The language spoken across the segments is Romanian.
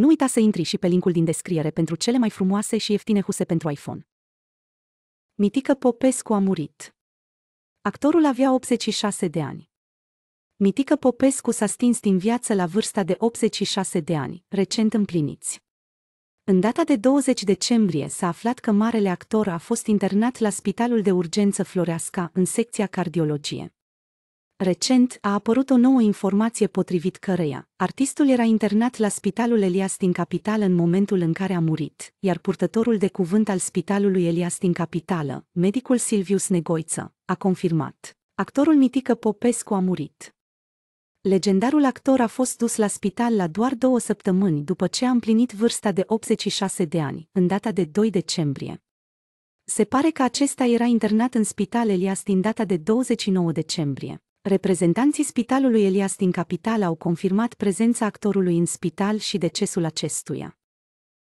Nu uita să intri și pe linkul din descriere pentru cele mai frumoase și ieftine huse pentru iPhone. Mitică Popescu a murit. Actorul avea 86 de ani. Mitică Popescu s-a stins din viață la vârsta de 86 de ani, recent împliniți. În data de 20 decembrie s-a aflat că marele actor a fost internat la Spitalul de Urgență Floreasca, în secția cardiologie. Recent a apărut o nouă informație potrivit căreia artistul era internat la spitalul Elias din Capitală în momentul în care a murit, iar purtătorul de cuvânt al spitalului Elias din Capitală, medicul Silvius Negoiță, a confirmat. Actorul mitică Popescu a murit. Legendarul actor a fost dus la spital la doar două săptămâni după ce a împlinit vârsta de 86 de ani, în data de 2 decembrie. Se pare că acesta era internat în spital Elias din data de 29 decembrie. Reprezentanții spitalului Elias din capital au confirmat prezența actorului în spital și decesul acestuia.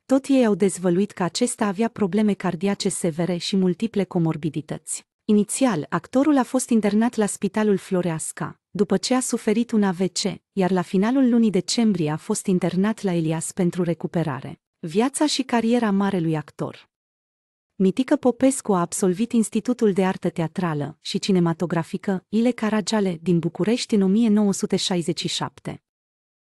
Tot ei au dezvăluit că acesta avea probleme cardiace severe și multiple comorbidități. Inițial, actorul a fost internat la Spitalul Floreasca, după ce a suferit un AVC, iar la finalul lunii decembrie a fost internat la Elias pentru recuperare. Viața și cariera marelui actor Mitică Popescu a absolvit Institutul de Artă Teatrală și Cinematografică Ile Caragiale din București în 1967.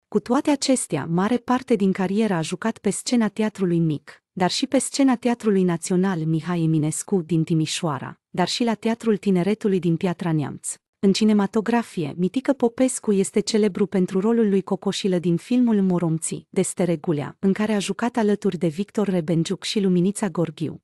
Cu toate acestea, mare parte din cariera a jucat pe scena teatrului mic, dar și pe scena Teatrului Național Mihai Eminescu din Timișoara, dar și la Teatrul Tineretului din Piatra Neamț. În cinematografie, Mitică Popescu este celebru pentru rolul lui Cocoșilă din filmul Moromții, de Steregulea, în care a jucat alături de Victor Rebenjuc și Luminița Gorghiu.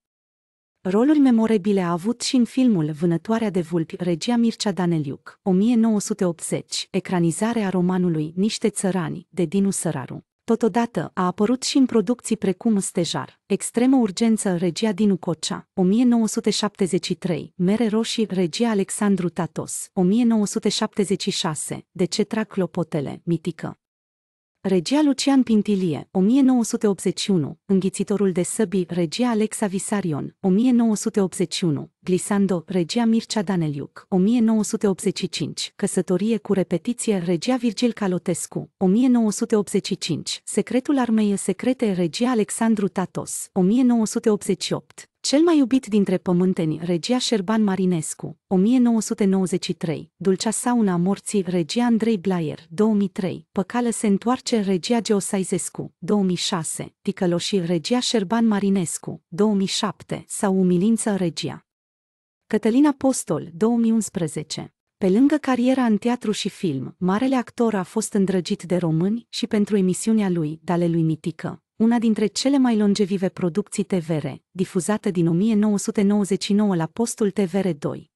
Roluri memorabile a avut și în filmul Vânătoarea de vulpi regia Mircea Daneliuc, 1980, ecranizare a romanului Niște țărani, de Dinu Săraru. Totodată a apărut și în producții precum Stejar, Extremă urgență regia Dinu Cocea, 1973, Mere roșii regia Alexandru Tatos, 1976, De ce trag clopotele, mitică, Regia Lucian Pintilie, 1981, Înghițitorul de săbii, regia Alexa Visarion, 1981, Glisando, regia Mircea Daneliuc, 1985, Căsătorie cu repetiție, regia Virgil Calotescu, 1985, Secretul Armeie secrete, regia Alexandru Tatos, 1988, cel mai iubit dintre pământeni, regia Șerban Marinescu, 1993, Dulcea Sauna a Morții, regia Andrei Blaier, 2003, Păcală se întoarce, regia Geosaizescu, 2006, Ticăloșii, regia Șerban Marinescu, 2007, sau Umilință, regia. Cătălina Apostol, 2011. Pe lângă cariera în teatru și film, marele actor a fost îndrăgit de români și pentru emisiunea lui, Dale lui Mitică, una dintre cele mai longevive producții TVR, difuzată din 1999 la postul TVR2.